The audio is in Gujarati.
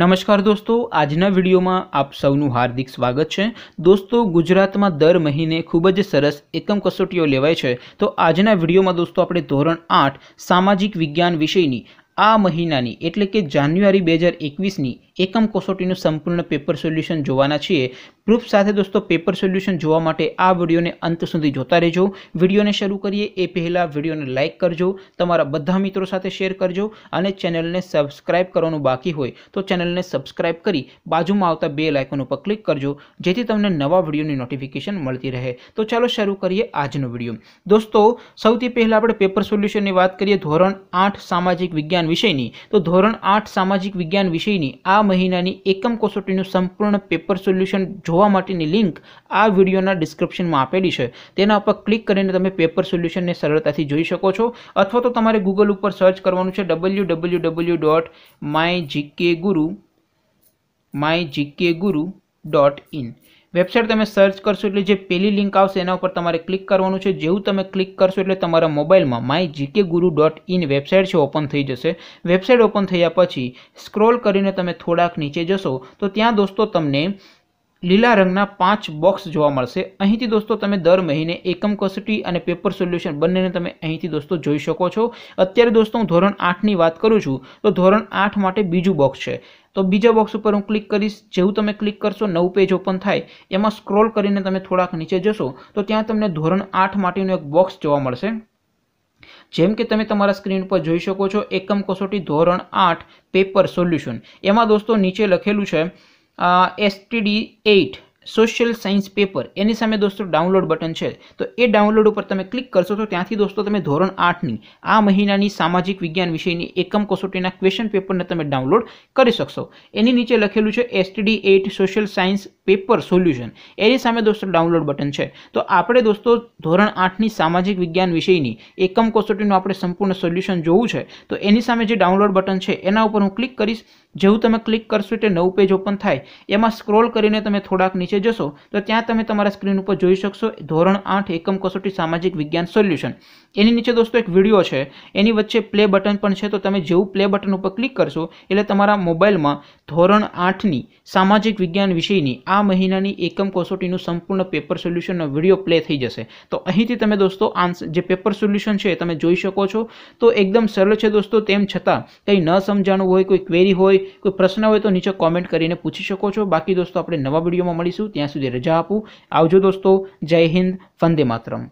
નમસ્કાર દોસ્તો આજના વિડીયોમાં આપ સૌનું હાર્દિક સ્વાગત છે દોસ્તો ગુજરાતમાં દર મહિને ખૂબ જ સરસ એકમ કસોટીઓ લેવાય છે તો આજના વિડીયોમાં દોસ્તો આપણે ધોરણ આઠ સામાજિક વિજ્ઞાન વિષયની આ મહિનાની એટલે કે જાન્યુઆરી બે હજાર એકવીસની એકમ કસોટીનું સંપૂર્ણ પેપર સોલ્યુશન જોવાના છીએ પ્રૂફ સાથે દોસ્તો પેપર સોલ્યુશન જોવા માટે આ વિડીયોને અંત સુધી જોતા રહેજો વિડીયોને શરૂ કરીએ એ પહેલાં વિડીયોને લાઇક કરજો તમારા બધા મિત્રો સાથે શેર કરજો અને ચેનલને સબસ્ક્રાઇબ કરવાનું બાકી હોય તો ચેનલને સબસ્ક્રાઇબ કરી બાજુમાં આવતા બે લાઇકન ઉપર ક્લિક કરજો જેથી તમને નવા વિડીયોની નોટિફિકેશન મળતી રહે તો ચાલો શરૂ કરીએ આજનો વિડીયો દોસ્તો સૌથી પહેલાં આપણે પેપર સોલ્યુશનની વાત કરીએ ધોરણ આઠ સામાજિક વિજ્ઞાન વિષયની તો ધોરણ આઠ સામાજિક વિજ્ઞાન વિષયની આ મહિનાની એકમ કસોટીનું સંપૂર્ણ પેપર સોલ્યુશન જોવા માટેની લિંક આ વિડીયોના ડિસ્ક્રિપ્શનમાં આપેલી છે તેના ઉપર ક્લિક કરીને તમે પેપર સોલ્યુશનને સરળતાથી જોઈ શકો છો અથવા તો તમારે ગૂગલ ઉપર સર્ચ કરવાનું છે W W W dot my GK guru my GK guru dot in website તમે સર્ચ કરશો એટલે જે પહેલી લિંક આવશે એના ઉપર તમારે ક્લિક કરવાનું છે જેવું તમે ક્લિક કરશો એટલે તમારા મોબાઈલમાં my GK guru dot in website છે ઓપન થઈ જશે વેબસાઇટ ઓપન થયા પછી સ્ક્રોલ કરીને તમે થોડાક નીચે જશો તો ત્યાં દોસ્તો તમને લીલા રંગના પાંચ બોક્સ જોવા મળશે અહીંથી દોસ્તો તમે દર મહિને એકમ કસોટી અને પેપર સોલ્યુશન બંનેને તમે અહીંથી દોસ્તો જોઈ શકો છો અત્યારે દોસ્તો હું ધોરણ આઠની વાત કરું છું તો ધોરણ આઠ માટે બીજું બોક્સ છે તો બીજા બોક્સ ઉપર હું ક્લિક કરીશ જેવું તમે ક્લિક કરશો નવું પેજ ઓપન થાય એમાં સ્ક્રોલ કરીને તમે થોડાક નીચે જશો તો ત્યાં તમને ધોરણ આઠ માટેનું એક બોક્સ જોવા મળશે જેમ કે તમે તમારા સ્ક્રીન પર જોઈ શકો છો એકમ કસોટી ધોરણ આઠ પેપર સોલ્યુશન એમાં દોસ્તો નીચે લખેલું છે uh, std8 social science paper એની સામે દોસ્તો ડાઉનલોડ બટન છે તો એ ડાઉનલોડ ઉપર તમે ક્લિક કરશો તો ત્યાંથી દોસ્તો તમે ધોરણ આઠની આ મહિનાની સામાજિક વિજ્ઞાન વિષયની એકમ કસોટીના ક્વેશ્ચન પેપરને તમે ડાઉનલોડ કરી શકશો એની નીચે લખેલું છે STD eight social science paper solution એની સામે દોસ્તો ડાઉનલોડ બટન છે તો આપણે દોસ્તો ધોરણ આઠની સામાજિક વિજ્ઞાન વિષયની એકમ કસોટીનું આપણે સંપૂર્ણ સોલ્યુશન જોવું છે તો એની સામે જે ડાઉનલોડ બટન છે એના ઉપર હું ક્લિક કરીશ જેવું તમે ક્લિક કરશો એટલે નવું પેજ ઓપન થાય એમાં સ્ક્રોલ કરીને તમે થોડાક નીચે નીચે જશો તો ત્યાં તમે તમારા સ્ક્રીન ઉપર જોઈ શકશો ધોરણ આઠ એકમ કસોટી સામાજિક વિજ્ઞાન સોલ્યુશન એની નીચે દોસ્તો એક વિડીયો છે એની વચ્ચે પ્લે બટન પણ છે તો તમે જેવું પ્લે બટન ઉપર ક્લિક કરશો એટલે તમારા મોબાઈલમાં ધોરણ આઠની સામાજિક વિજ્ઞાન વિષયની આ મહિનાની એકમ કસોટીનું સંપૂર્ણ પેપર સોલ્યુશનનો વિડીયો પ્લે થઈ જશે તો અહીંથી તમે દોસ્તો આન્સર જે પેપર સોલ્યુશન છે તમે જોઈ શકો છો તો એકદમ સરળ છે દોસ્તો તેમ છતાં કંઈ ન સમજાણું હોય કોઈ ક્વેરી હોય કોઈ પ્રશ્ન હોય તો નીચે કોમેન્ટ કરીને પૂછી શકો છો બાકી દોસ્તો આપણે નવા વિડીયોમાં મળીશું ત્યાં સુધી રજા આપું આવજો દોસ્તો જય હિન્દ વંદે માતરમ